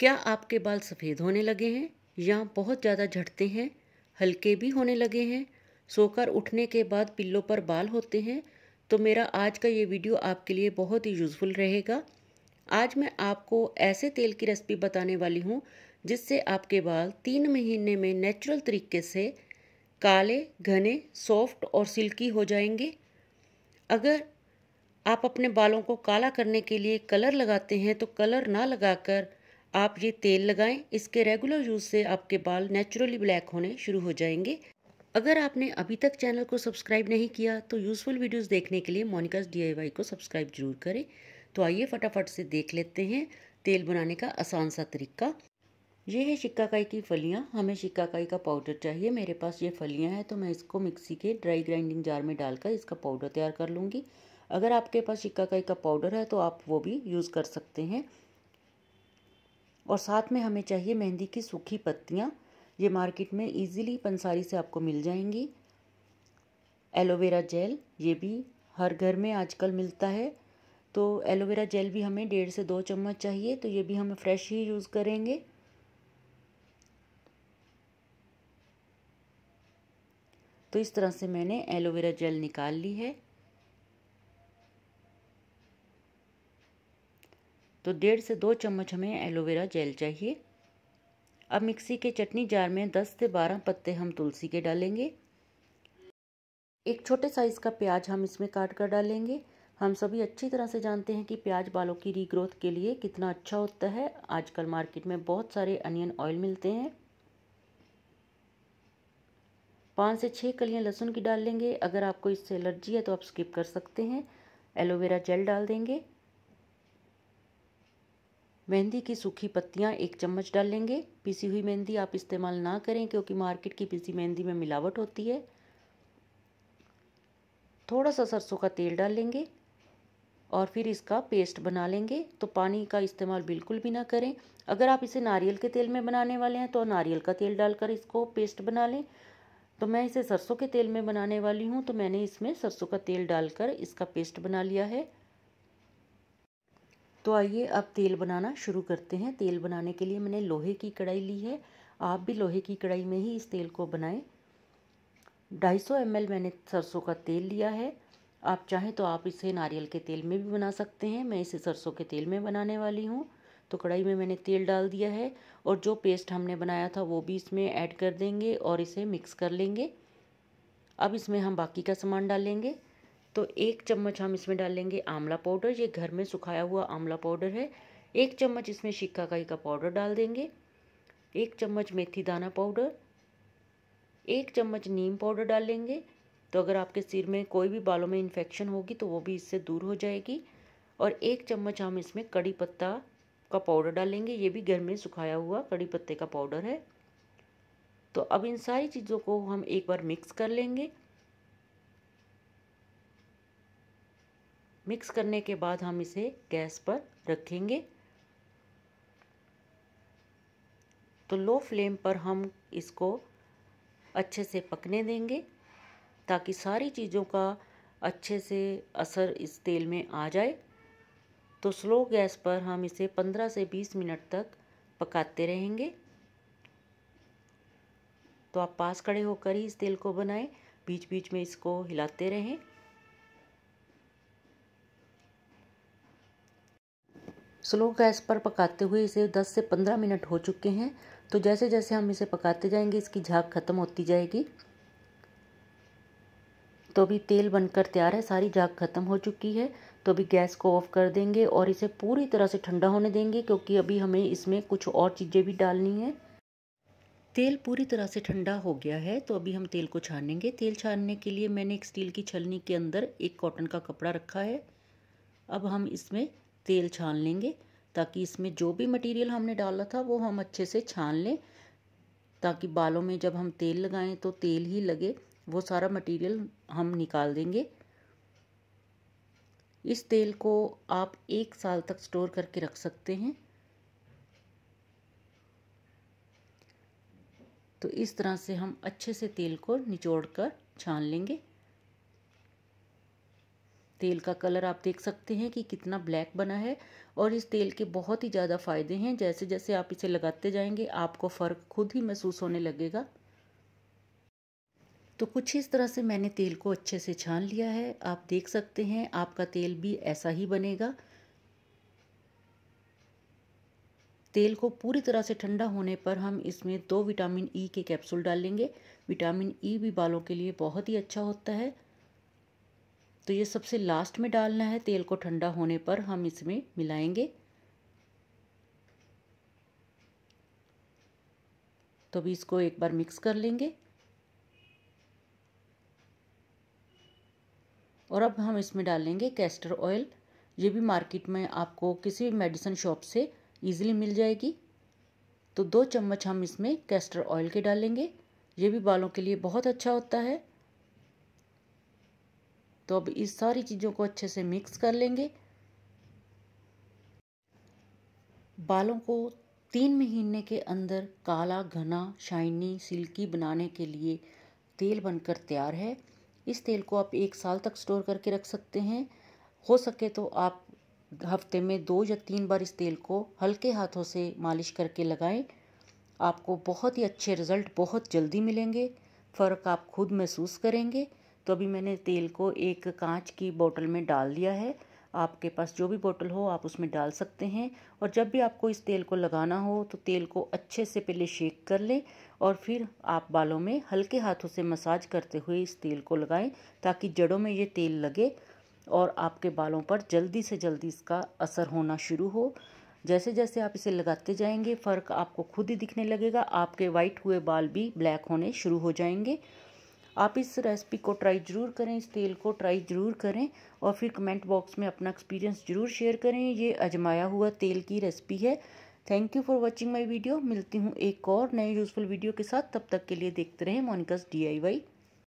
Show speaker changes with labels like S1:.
S1: क्या आपके बाल सफ़ेद होने लगे हैं या बहुत ज़्यादा झड़ते हैं हल्के भी होने लगे हैं सोकर उठने के बाद पिल्लों पर बाल होते हैं तो मेरा आज का ये वीडियो आपके लिए बहुत ही यूज़फुल रहेगा आज मैं आपको ऐसे तेल की रेसिपी बताने वाली हूँ जिससे आपके बाल तीन महीने में नेचुरल तरीके से काले घने सॉफ्ट और सिल्की हो जाएंगे अगर आप अपने बालों को काला करने के लिए कलर लगाते हैं तो कलर ना लगाकर आप ये तेल लगाएं इसके रेगुलर यूज़ से आपके बाल नेचुरली ब्लैक होने शुरू हो जाएंगे अगर आपने अभी तक चैनल को सब्सक्राइब नहीं किया तो यूज़फुल वीडियोस देखने के लिए मोनिकास डीआईवाई को सब्सक्राइब जरूर करें तो आइए फटाफट से देख लेते हैं तेल बनाने का आसान सा तरीका ये है शिक्काकाई की फलियाँ हमें शिक्काकाई का पाउडर चाहिए मेरे पास ये फलियाँ हैं तो मैं इसको मिक्सी के ड्राई ग्राइंडिंग जार में डालकर इसका पाउडर तैयार कर लूँगी अगर आपके पास शिक्काकाई का पाउडर है तो आप वो भी यूज़ कर सकते हैं और साथ में हमें चाहिए मेहंदी की सूखी पत्तियाँ ये मार्केट में ईजिली पंसारी से आपको मिल जाएंगी एलोवेरा जेल ये भी हर घर में आजकल मिलता है तो एलोवेरा जेल भी हमें डेढ़ से दो चम्मच चाहिए तो ये भी हम फ्रेश ही यूज़ करेंगे तो इस तरह से मैंने एलोवेरा जेल निकाल ली है तो डेढ़ से दो चम्मच हमें एलोवेरा जेल चाहिए अब मिक्सी के चटनी जार में 10 से 12 पत्ते हम तुलसी के डालेंगे एक छोटे साइज़ का प्याज हम इसमें काट कर डालेंगे हम सभी अच्छी तरह से जानते हैं कि प्याज बालों की रीग्रोथ के लिए कितना अच्छा होता है आजकल मार्केट में बहुत सारे अनियन ऑयल मिलते हैं पाँच से छः कलियाँ लहसुन की डाल लेंगे अगर आपको इससे एलर्जी है तो आप स्किप कर सकते हैं एलोवेरा जेल डाल देंगे मेहंदी की सूखी पत्तियाँ एक चम्मच डाल लेंगे पिसी हुई मेहंदी आप इस्तेमाल ना करें क्योंकि मार्केट की पिसी मेहंदी में मिलावट होती है थोड़ा सा सरसों का तेल डाल लेंगे और फिर इसका पेस्ट बना लेंगे तो पानी का इस्तेमाल बिल्कुल भी ना करें अगर आप इसे नारियल के तेल में बनाने वाले हैं तो नारियल का तेल डालकर इसको पेस्ट बना लें तो मैं इसे सरसों के तेल में बनाने वाली हूँ तो मैंने इसमें सरसों का तेल डालकर इसका पेस्ट बना लिया है तो आइए अब तेल बनाना शुरू करते हैं तेल बनाने के लिए मैंने लोहे की कढ़ाई ली है आप भी लोहे की कढ़ाई में ही इस तेल को बनाएं 250 ml मैंने सरसों का तेल लिया है आप चाहें तो आप इसे नारियल के तेल में भी बना सकते हैं मैं इसे सरसों के तेल में बनाने वाली हूँ तो कढ़ाई में मैंने तेल डाल दिया है और जो पेस्ट हमने बनाया था वो भी इसमें ऐड कर देंगे और इसे मिक्स कर लेंगे अब इसमें हम बाकी का सामान डालेंगे तो एक चम्मच हम इसमें डालेंगे आंवला पाउडर ये घर में सुखाया हुआ आंवला पाउडर है एक चम्मच इसमें शिक्काकाई का पाउडर डाल देंगे एक चम्मच मेथी दाना पाउडर एक चम्मच नीम पाउडर डाल लेंगे तो अगर आपके सिर में कोई भी बालों में इन्फेक्शन होगी तो वो भी इससे दूर हो जाएगी और एक चम्मच हम इसमें कड़ी पत्ता का पाउडर डालेंगे ये भी घर में सुखाया हुआ कड़ी पत्ते का पाउडर है तो अब इन सारी चीज़ों को हम एक बार मिक्स कर लेंगे मिक्स करने के बाद हम इसे गैस पर रखेंगे तो लो फ्लेम पर हम इसको अच्छे से पकने देंगे ताकि सारी चीज़ों का अच्छे से असर इस तेल में आ जाए तो स्लो गैस पर हम इसे 15 से 20 मिनट तक पकाते रहेंगे तो आप पास खड़े होकर ही इस तेल को बनाएं बीच बीच में इसको हिलाते रहें स्लो गैस पर पकाते हुए इसे 10 से 15 मिनट हो चुके हैं तो जैसे जैसे हम इसे पकाते जाएंगे इसकी झाग ख़त्म होती जाएगी तो अभी तेल बनकर तैयार है सारी झाग ख़त्म हो चुकी है तो अभी गैस को ऑफ़ कर देंगे और इसे पूरी तरह से ठंडा होने देंगे क्योंकि अभी हमें इसमें कुछ और चीज़ें भी डालनी है तेल पूरी तरह से ठंडा हो गया है तो अभी हम तेल को छानेंगे तेल छानने के लिए मैंने एक स्टील की छलनी के अंदर एक कॉटन का कपड़ा रखा है अब हम इसमें तेल छान लेंगे ताकि इसमें जो भी मटेरियल हमने डाला था वो हम अच्छे से छान लें ताकि बालों में जब हम तेल लगाएं तो तेल ही लगे वो सारा मटेरियल हम निकाल देंगे इस तेल को आप एक साल तक स्टोर करके रख सकते हैं तो इस तरह से हम अच्छे से तेल को निचोड़ कर छान लेंगे तेल का कलर आप देख सकते हैं कि कितना ब्लैक बना है और इस तेल के बहुत ही ज़्यादा फ़ायदे हैं जैसे जैसे आप इसे लगाते जाएंगे आपको फ़र्क खुद ही महसूस होने लगेगा तो कुछ इस तरह से मैंने तेल को अच्छे से छान लिया है आप देख सकते हैं आपका तेल भी ऐसा ही बनेगा तेल को पूरी तरह से ठंडा होने पर हम इसमें दो विटामिन ई e के कैप्सूल डालेंगे विटामिन ई e भी बालों के लिए बहुत ही अच्छा होता है तो ये सबसे लास्ट में डालना है तेल को ठंडा होने पर हम इसमें मिलाएंगे तो भी इसको एक बार मिक्स कर लेंगे और अब हम इसमें डालेंगे कैस्टर ऑयल ये भी मार्केट में आपको किसी भी मेडिसिन शॉप से इजीली मिल जाएगी तो दो चम्मच हम इसमें कैस्टर ऑयल के डालेंगे ये भी बालों के लिए बहुत अच्छा होता है तो अब इस सारी चीज़ों को अच्छे से मिक्स कर लेंगे बालों को तीन महीने के अंदर काला घना शाइनी सिल्की बनाने के लिए तेल बनकर तैयार है इस तेल को आप एक साल तक स्टोर करके रख सकते हैं हो सके तो आप हफ्ते में दो या तीन बार इस तेल को हल्के हाथों से मालिश करके लगाएं आपको बहुत ही अच्छे रिज़ल्ट बहुत जल्दी मिलेंगे फ़र्क आप खुद महसूस करेंगे तो अभी मैंने तेल को एक कांच की बोतल में डाल दिया है आपके पास जो भी बोतल हो आप उसमें डाल सकते हैं और जब भी आपको इस तेल को लगाना हो तो तेल को अच्छे से पहले शेक कर लें और फिर आप बालों में हल्के हाथों से मसाज करते हुए इस तेल को लगाएं ताकि जड़ों में ये तेल लगे और आपके बालों पर जल्दी से जल्दी इसका असर होना शुरू हो जैसे जैसे आप इसे लगाते जाएंगे फ़र्क आपको खुद ही दिखने लगेगा आपके वाइट हुए बाल भी ब्लैक होने शुरू हो जाएंगे आप इस रेसिपी को ट्राई ज़रूर करें इस तेल को ट्राई ज़रूर करें और फिर कमेंट बॉक्स में अपना एक्सपीरियंस ज़रूर शेयर करें ये अजमाया हुआ तेल की रेसिपी है thank you for watching my video मिलती हूँ एक और नए यूज़फुल वीडियो के साथ तब तक के लिए देखते रहें मोनिकस डी आई वाई